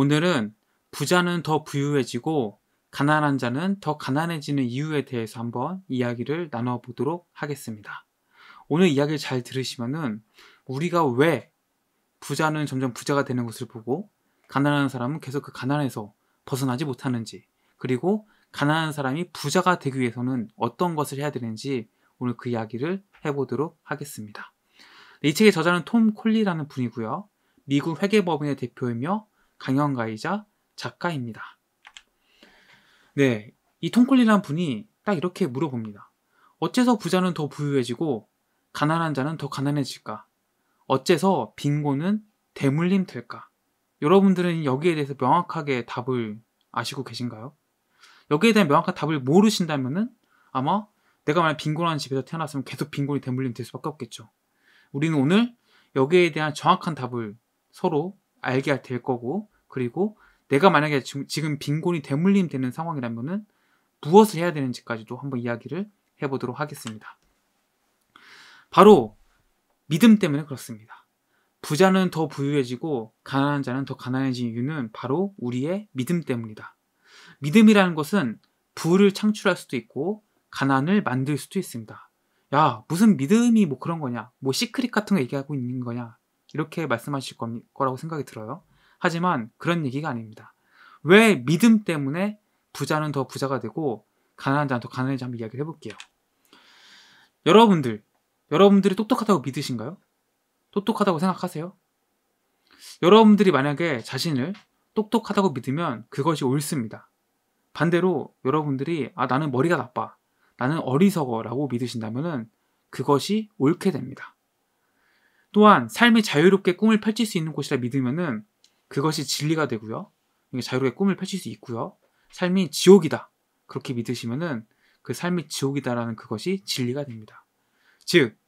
오늘은 부자는 더 부유해지고 가난한 자는 더 가난해지는 이유에 대해서 한번 이야기를 나눠보도록 하겠습니다. 오늘 이야기를 잘 들으시면은 우리가 왜 부자는 점점 부자가 되는 것을 보고 가난한 사람은 계속 그 가난에서 벗어나지 못하는지 그리고 가난한 사람이 부자가 되기 위해서는 어떤 것을 해야 되는지 오늘 그 이야기를 해보도록 하겠습니다. 네, 이 책의 저자는 톰 콜리라는 분이고요. 미국 회계법인의 대표이며 강연가이자 작가입니다. 네, 이통콜리라는 분이 딱 이렇게 물어봅니다. 어째서 부자는 더 부유해지고 가난한 자는 더 가난해질까? 어째서 빈곤은 대물림 될까? 여러분들은 여기에 대해서 명확하게 답을 아시고 계신가요? 여기에 대한 명확한 답을 모르신다면 아마 내가 만약 빈곤한 집에서 태어났으면 계속 빈곤이 대물림 될 수밖에 없겠죠. 우리는 오늘 여기에 대한 정확한 답을 서로 알게 될 거고 그리고 내가 만약에 지금, 빈곤이 대물림 되는 상황이라면은 무엇을 해야 되는지까지도 한번 이야기를 해보도록 하겠습니다. 바로 믿음 때문에 그렇습니다. 부자는 더 부유해지고 가난한 자는 더 가난해진 이유는 바로 우리의 믿음 때문이다. 믿음이라는 것은 부를 창출할 수도 있고 가난을 만들 수도 있습니다. 야, 무슨 믿음이 뭐 그런 거냐? 뭐 시크릿 같은 거 얘기하고 있는 거냐? 이렇게 말씀하실 거라고 생각이 들어요. 하지만 그런 얘기가 아닙니다. 왜 믿음 때문에 부자는 더 부자가 되고 가난한 자는 더 가난해지 한번 이야기를 해볼게요. 여러분들, 여러분들이 똑똑하다고 믿으신가요? 똑똑하다고 생각하세요? 여러분들이 만약에 자신을 똑똑하다고 믿으면 그것이 옳습니다. 반대로 여러분들이 아 나는 머리가 나빠, 나는 어리석어라고 믿으신다면 그것이 옳게 됩니다. 또한 삶이 자유롭게 꿈을 펼칠 수 있는 곳이라 믿으면은 그것이 진리가 되고요. 자유롭게 꿈을 펼칠 수 있고요. 삶이 지옥이다. 그렇게 믿으시면은 그 삶이 지옥이다라는 그것이 진리가 됩니다. 즉,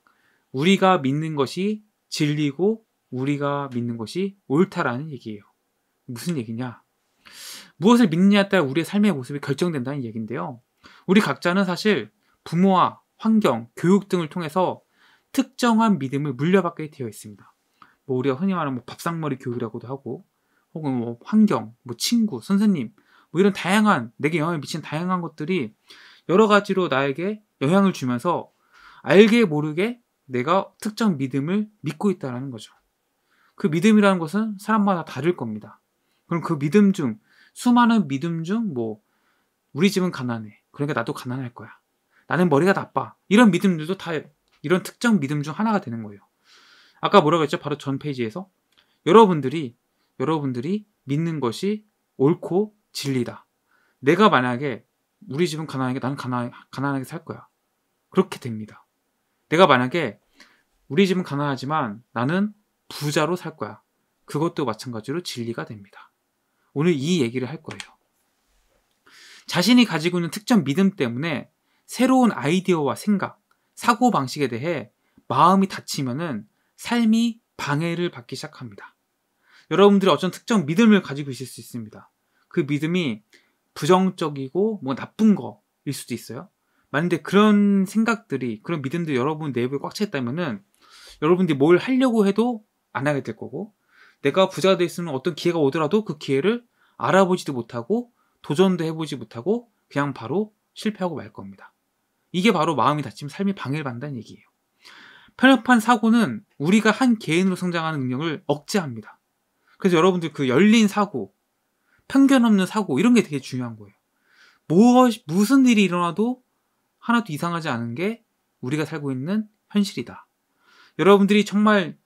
우리가 믿는 것이 진리고 우리가 믿는 것이 옳다라는 얘기예요. 무슨 얘기냐? 무엇을 믿느냐에 따라 우리의 삶의 모습이 결정된다는 얘기인데요. 우리 각자는 사실 부모와 환경, 교육 등을 통해서 특정한 믿음을 물려받게 되어 있습니다. 뭐 우리가 흔히 말하는 뭐 밥상머리 교육이라고도 하고 혹은 뭐 환경, 뭐 친구, 선생님 뭐 이런 다양한 내게 영향을 미친 다양한 것들이 여러 가지로 나에게 영향을 주면서 알게 모르게 내가 특정 믿음을 믿고 있다라는 거죠. 그 믿음이라는 것은 사람마다 다를 겁니다. 그럼 그 믿음 중 수많은 믿음 중 뭐 우리 집은 가난해. 그러니까 나도 가난할 거야. 나는 머리가 나빠. 이런 믿음들도 다 이런 특정 믿음 중 하나가 되는 거예요. 아까 뭐라고 했죠? 바로 전 페이지에서 여러분들이 여러분들이 믿는 것이 옳고 진리다. 내가 만약에 우리 집은 가난하게 나는 가난, 가난하게 살 거야. 그렇게 됩니다. 내가 만약에 우리 집은 가난하지만 나는 부자로 살 거야. 그것도 마찬가지로 진리가 됩니다. 오늘 이 얘기를 할 거예요. 자신이 가지고 있는 특정 믿음 때문에 새로운 아이디어와 생각, 사고 방식에 대해 마음이 다치면은 삶이 방해를 받기 시작합니다. 여러분들이 어떤 특정 믿음을 가지고 있을 수 있습니다. 그 믿음이 부정적이고 뭐 나쁜 거일 수도 있어요. 만약에 그런 생각들이 그런 믿음들이 여러분 내부에 꽉 차 있다면은 여러분들이 뭘 하려고 해도 안 하게 될 거고 내가 부자가 돼 있으면 어떤 기회가 오더라도 그 기회를 알아보지도 못하고 도전도 해보지 못하고 그냥 바로 실패하고 말 겁니다. 이게 바로 마음이 다치면 삶이 방해받는다는 를 얘기예요. 편협한 사고는 우리가 한 개인으로 성장하는 능력을 억제합니다. 그래서 여러분들 그 열린 사고, 편견 없는 사고 이런 게 되게 중요한 거예요. 무엇 무슨 일이 일어나도 하나도 이상하지 않은 게 우리가 살고 있는 현실이다. 여러분들이 정말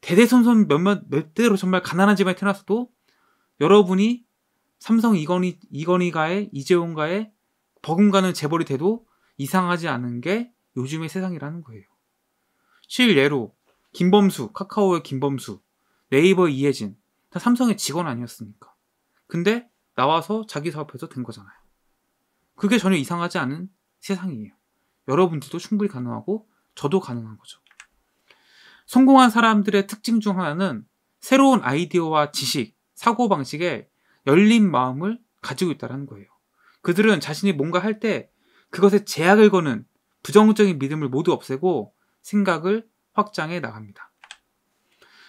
대대손손 몇몇 몇 대로 정말 가난한 집안에 태어났어도 여러분이 삼성 이건희 이건희가의 이재용가의 버금가는 재벌이 돼도 이상하지 않은 게 요즘의 세상이라는 거예요. 실례로 김범수, 카카오의 김범수, 네이버 이혜진 다 삼성의 직원 아니었습니까? 근데 나와서 자기 사업해서 된 거잖아요. 그게 전혀 이상하지 않은 세상이에요. 여러분들도 충분히 가능하고 저도 가능한 거죠. 성공한 사람들의 특징 중 하나는 새로운 아이디어와 지식, 사고방식에 열린 마음을 가지고 있다는 거예요. 그들은 자신이 뭔가 할때 그것에 제약을 거는 부정적인 믿음을 모두 없애고 생각을 확장해 나갑니다.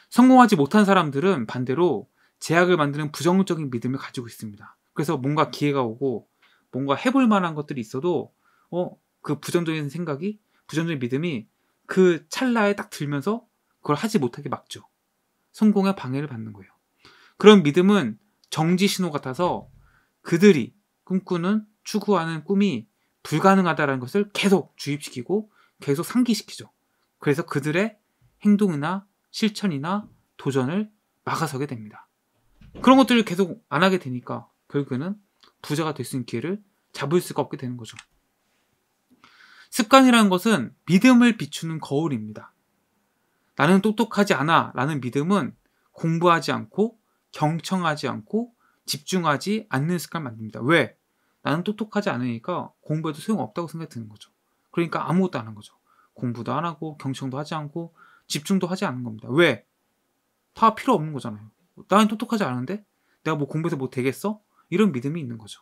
성공하지 못한 사람들은 반대로 제약을 만드는 부정적인 믿음을 가지고 있습니다. 그래서 뭔가 기회가 오고 뭔가 해볼 만한 것들이 있어도 어, 그 부정적인 생각이 부정적인 믿음이 그 찰나에 딱 들면서 그걸 하지 못하게 막죠. 성공에 방해를 받는 거예요. 그런 믿음은 정지 신호 같아서 그들이 꿈꾸는 추구하는 꿈이 불가능하다라는 것을 계속 주입시키고 계속 상기시키죠. 그래서 그들의 행동이나 실천이나 도전을 막아서게 됩니다. 그런 것들을 계속 안 하게 되니까 결국에는 부자가 될 수 있는 기회를 잡을 수가 없게 되는 거죠. 습관이라는 것은 믿음을 비추는 거울입니다. 나는 똑똑하지 않아 라는 믿음은 공부하지 않고 경청하지 않고 집중하지 않는 습관 을 만듭니다. 왜? 나는 똑똑하지 않으니까 공부해도 소용없다고 생각이 드는 거죠. 그러니까 아무것도 안 한 거죠. 공부도 안 하고 경청도 하지 않고 집중도 하지 않는 겁니다. 왜? 다 필요 없는 거잖아요. 나는 똑똑하지 않은데 내가 뭐 공부해서 뭐 되겠어? 이런 믿음이 있는 거죠.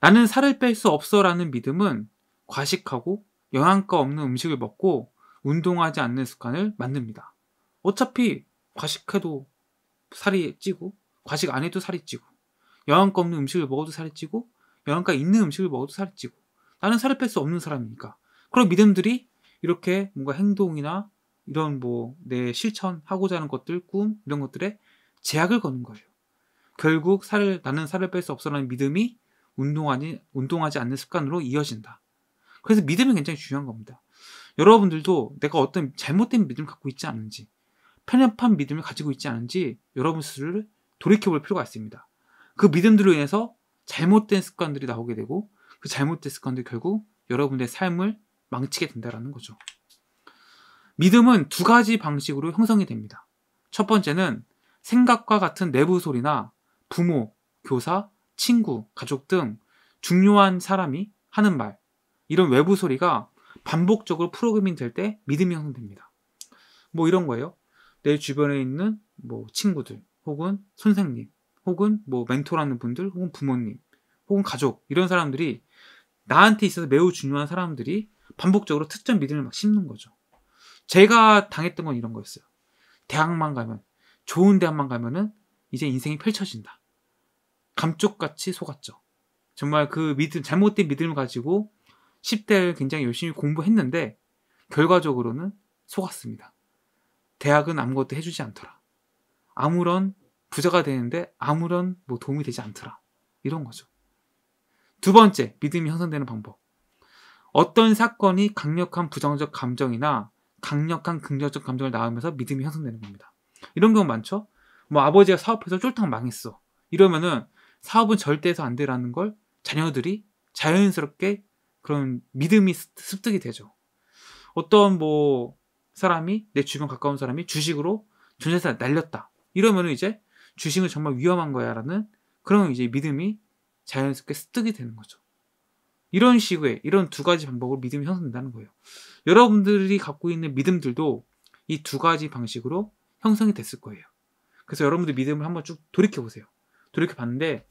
나는 살을 뺄 수 없어라는 믿음은 과식하고 영양가 없는 음식을 먹고 운동하지 않는 습관을 만듭니다. 어차피 과식해도 살이 찌고 과식 안 해도 살이 찌고 영양가 없는 음식을 먹어도 살이 찌고 영양가 있는 음식을 먹어도 살이 찌고 나는 살을 뺄 수 없는 사람이니까 그런 믿음들이 이렇게 뭔가 행동이나 이런 뭐 내 실천하고자 하는 것들 꿈 이런 것들에 제약을 거는 거예요 결국 살을 나는 살을 뺄 수 없어라는 믿음이 운동하지 운동하지 않는 습관으로 이어진다 그래서 믿음이 굉장히 중요한 겁니다 여러분들도 내가 어떤 잘못된 믿음을 갖고 있지 않은지 편협한 믿음을 가지고 있지 않은지 여러분 스스로를 돌이켜볼 필요가 있습니다. 그 믿음들로 인해서 잘못된 습관들이 나오게 되고 그 잘못된 습관들이 결국 여러분의 삶을 망치게 된다라는 거죠. 믿음은 두 가지 방식으로 형성이 됩니다. 첫 번째는 생각과 같은 내부 소리나 부모, 교사, 친구, 가족 등 중요한 사람이 하는 말, 이런 외부 소리가 반복적으로 프로그램이 될때 믿음이 형성됩니다. 뭐 이런 거예요. 내 주변에 있는 뭐 친구들, 혹은 선생님, 혹은 뭐 멘토라는 분들, 혹은 부모님, 혹은 가족 이런 사람들이 나한테 있어서 매우 중요한 사람들이 반복적으로 특정 믿음을 막 심는 거죠. 제가 당했던 건 이런 거였어요. 대학만 가면 좋은 대학만 가면은 이제 인생이 펼쳐진다. 감쪽같이 속았죠. 정말 그 믿음 잘못된 믿음을 가지고 10대를 굉장히 열심히 공부했는데 결과적으로는 속았습니다. 대학은 아무것도 해주지 않더라. 아무런 부자가 되는데 아무런 뭐 도움이 되지 않더라. 이런 거죠. 두 번째, 믿음이 형성되는 방법. 어떤 사건이 강력한 부정적 감정이나 강력한 긍정적 감정을 낳으면서 믿음이 형성되는 겁니다. 이런 경우 많죠? 뭐 아버지가 사업해서 쫄딱 망했어. 이러면은 사업은 절대 해서 안 되라는 걸 자녀들이 자연스럽게 그런 믿음이 습득이 되죠. 어떤 뭐 사람이 내 주변 가까운 사람이 주식으로 전재사 날렸다. 이러면은 이제 주식은 정말 위험한 거야라는 그런 이제 믿음이 자연스럽게 습득이 되는 거죠. 이런 식의 이런 두 가지 방법으로 믿음이 형성된다는 거예요. 여러분들이 갖고 있는 믿음들도 이 두 가지 방식으로 형성이 됐을 거예요. 그래서 여러분들 믿음을 한번 쭉 돌이켜 보세요. 돌이켜 봤는데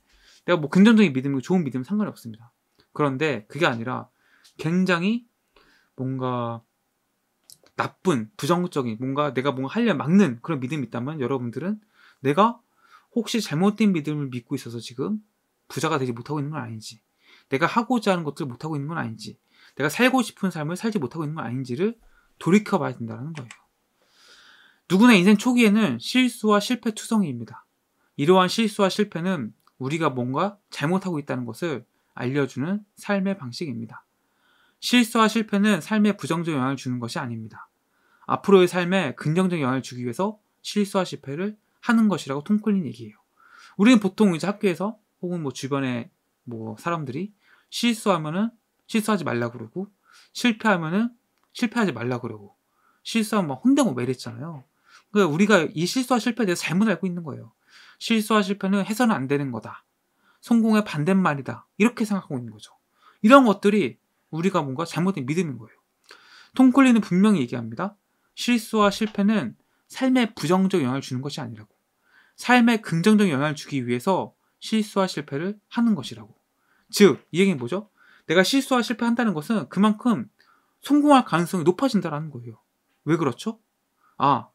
내가 뭐 긍정적인 믿음이고 좋은 믿음은 상관이 없습니다. 그런데 그게 아니라 굉장히 뭔가 나쁜 부정적인 뭔가 내가 뭔가 하려 막는 그런 믿음이 있다면 여러분들은 내가 혹시 잘못된 믿음을 믿고 있어서 지금 부자가 되지 못하고 있는 건 아닌지, 내가 하고자 하는 것들을 못하고 있는 건 아닌지, 내가 살고 싶은 삶을 살지 못하고 있는 건 아닌지를 돌이켜 봐야 된다는 거예요. 누구나 인생 초기에는 실수와 실패 투성이입니다. 이러한 실수와 실패는 우리가 뭔가 잘못하고 있다는 것을 알려주는 삶의 방식입니다. 실수와 실패는 삶에 부정적 영향을 주는 것이 아닙니다. 앞으로의 삶에 긍정적 영향을 주기 위해서 실수와 실패를 하는 것이라고 통클린 얘기예요. 우리는 보통 이제 학교에서 혹은 뭐 주변에 뭐 사람들이 실수하면은 실수하지 말라 그러고 실패하면은 실패하지 말라 그러고 실수하면 막 혼내고 막 뭐 이랬잖아요. 그러니까 우리가 이 실수와 실패에 대해서 잘못 알고 있는 거예요. 실수와 실패는 해서는 안 되는 거다. 성공의 반대말이다. 이렇게 생각하고 있는 거죠. 이런 것들이 우리가 뭔가 잘못된 믿음인 거예요. 통콜리는 분명히 얘기합니다. 실수와 실패는 삶에 부정적 영향을 주는 것이 아니라고. 삶에 긍정적 인 영향을 주기 위해서 실수와 실패를 하는 것이라고. 즉, 이 얘기는 뭐죠? 내가 실수와 실패한다는 것은 그만큼 성공할 가능성이 높아진다라는 거예요. 왜 그렇죠? 아,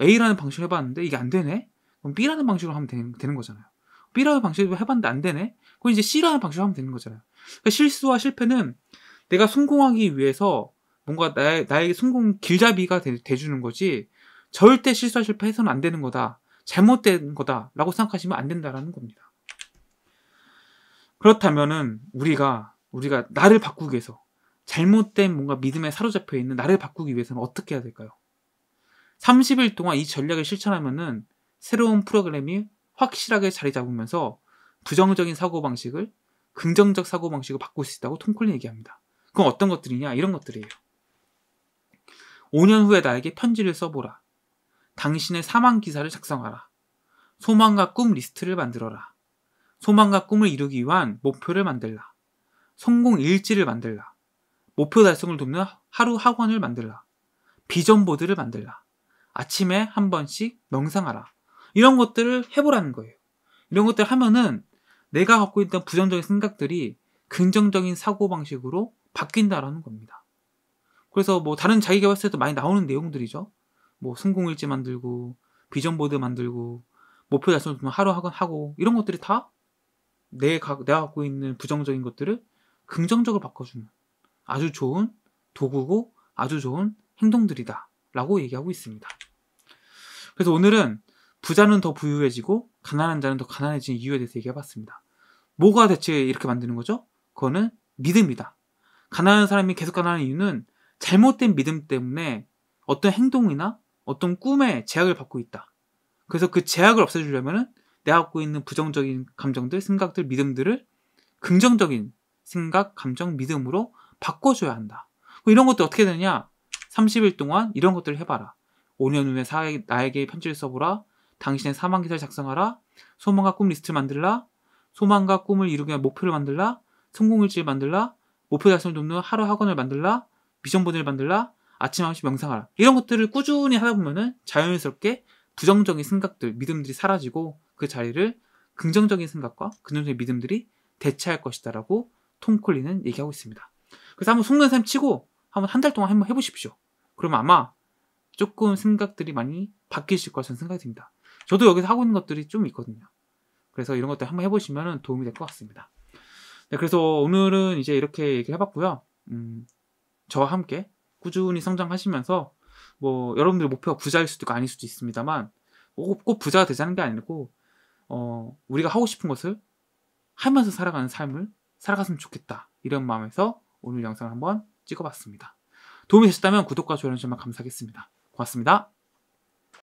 A라는 방식을 해봤는데 이게 안 되네? 그럼 B라는 방식으로 하면 되는, 되는 거잖아요. B라는 방식으로 해봤는데 안 되네? 그럼 이제 C라는 방식으로 하면 되는 거잖아요. 그러니까 실수와 실패는 내가 성공하기 위해서 뭔가 나, 나에게 성공 길잡이가 되, 돼주는 거지 절대 실수와 실패해서는 안 되는 거다. 잘못된 거다라고 생각하시면 안 된다라는 겁니다. 그렇다면은 우리가 우리가 나를 바꾸기 위해서 잘못된 뭔가 믿음에 사로잡혀 있는 나를 바꾸기 위해서는 어떻게 해야 될까요? 30일 동안 이 전략을 실천하면은 새로운 프로그램이 확실하게 자리 잡으면서 부정적인 사고방식을 긍정적 사고방식으로 바꿀 수 있다고 통콜린 얘기합니다. 그건 어떤 것들이냐? 이런 것들이에요. 5년 후에 나에게 편지를 써보라. 당신의 사망 기사를 작성하라. 소망과 꿈 리스트를 만들어라. 소망과 꿈을 이루기 위한 목표를 만들라. 성공 일지를 만들라. 목표 달성을 돕는 하루 학원을 만들라. 비전 보드를 만들라. 아침에 한 번씩 명상하라. 이런 것들을 해보라는 거예요. 이런 것들 하면은 내가 갖고 있던 부정적인 생각들이 긍정적인 사고방식으로 바뀐다라는 겁니다. 그래서 뭐 다른 자기개발서에도 많이 나오는 내용들이죠. 뭐 승공일지 만들고 비전보드 만들고 목표 달성 하루 하고 하 이런 것들이 다 내, 가, 내가 갖고 있는 부정적인 것들을 긍정적으로 바꿔주는 아주 좋은 도구고 아주 좋은 행동들이다 라고 얘기하고 있습니다. 그래서 오늘은 부자는 더 부유해지고 가난한 자는 더 가난해지는 이유에 대해서 얘기해봤습니다. 뭐가 대체 이렇게 만드는 거죠? 그거는 믿음이다. 가난한 사람이 계속 가난한 이유는 잘못된 믿음 때문에 어떤 행동이나 어떤 꿈에 제약을 받고 있다. 그래서 그 제약을 없애주려면은 내가 갖고 있는 부정적인 감정들, 생각들, 믿음들을 긍정적인 생각, 감정, 믿음으로 바꿔줘야 한다. 이런 것도 어떻게 되냐? 30일 동안 이런 것들을 해봐라. 5년 후에 사, 나에게 편지를 써보라. 당신의 사망 기사를 작성하라. 소망과 꿈 리스트를 만들라. 소망과 꿈을 이루기 위한 목표를 만들라. 성공 일지를 만들라. 목표 달성을 돕는 하루 학원을 만들라. 미션 본을 만들라. 아침 9시 명상하라. 이런 것들을 꾸준히 하다 보면은 자연스럽게 부정적인 생각들, 믿음들이 사라지고 그 자리를 긍정적인 생각과 긍정적인 믿음들이 대체할 것이다라고 통 콜리는 얘기하고 있습니다. 그래서 한번 속는셈 치고 한번 한 달 동안 한번 해보십시오. 그러면 아마 조금 생각들이 많이 바뀌실 거라 저는 생각이 듭니다. 저도 여기서 하고 있는 것들이 좀 있거든요. 그래서 이런 것들 한번 해보시면 도움이 될 것 같습니다. 네, 그래서 오늘은 이제 이렇게 얘기를 해봤고요. 음, 저와 함께 꾸준히 성장하시면서 뭐 여러분들 목표가 부자일 수도 있고 아닐 수도 있습니다만 꼭, 부자가 되자는 게 아니고 어, 우리가 하고 싶은 것을 하면서 살아가는 삶을 살아갔으면 좋겠다 이런 마음에서 오늘 영상을 한번 찍어봤습니다. 도움이 되셨다면 구독과 좋아요 정말 감사하겠습니다. 고맙습니다.